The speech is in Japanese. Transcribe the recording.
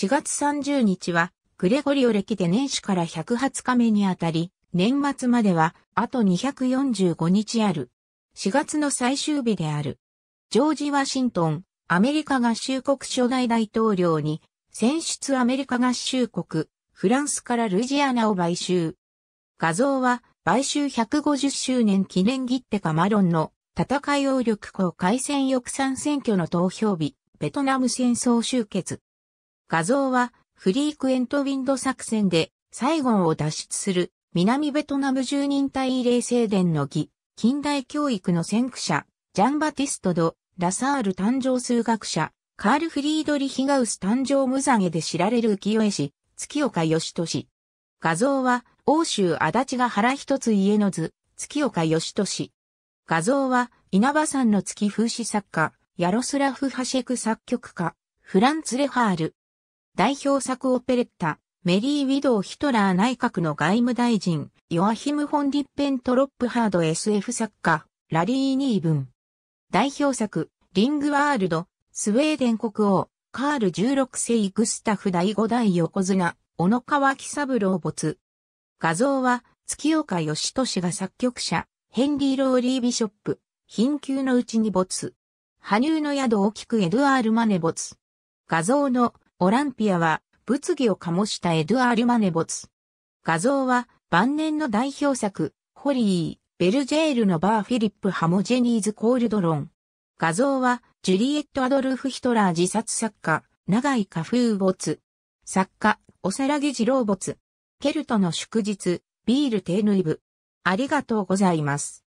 4月30日は、グレゴリオ歴で年始から120日目にあたり、年末までは、あと245日ある。4月の最終日である。ジョージ・ワシントン、アメリカ合衆国初代大統領に、選出アメリカ合衆国、フランスからルイジアナを買収。画像は、買収150周年記念切手かマロンの戦い王力公開戦翼参選挙の投票日、ベトナム戦争終結。画像はフリークエントウィンド作戦でサイゴンを脱出する南ベトナム住人異例聖伝の儀、近代教育の先駆者、ジャンバティスト・ド・ラサール誕生数学者、カール・フリードリヒガウス誕生無ザゲで知られる浮世絵師、月岡義俊。画像は、欧州足立が原一つ家の図、月岡義俊。画像は、稲葉山の月風刺作家、ヤロスラフ・ハシェク作曲家、フランツ・レハール、代表作オペレッタ、メリー・ウィドウ・ヒトラー内閣の外務大臣、ヨアヒム・フォン・ディッペントロップハード SF 作家、ラリー・ニーブン。代表作、リングワールド、スウェーデン国王、カール16世グスタフ第5代横綱、小野川喜三郎没。画像は、月岡義俊が作曲者、ヘンリー・ローリー・ビショップ、貧窮のうちに没。羽生の宿を聞くエドアール・マネ没。画像のオランピアは物議を醸したエドゥアール・マネボツ。画像は晩年の代表作、ホリー、ベルジェールのバーフィリップ・ハモジェニーズ・コールドロン。画像はジュリエット・アドルフ・ヒトラー自殺作家、長井花風没。作家、おさらぎ二郎没。ケルトの祝日、ビール・テーヌイブ。ありがとうございます。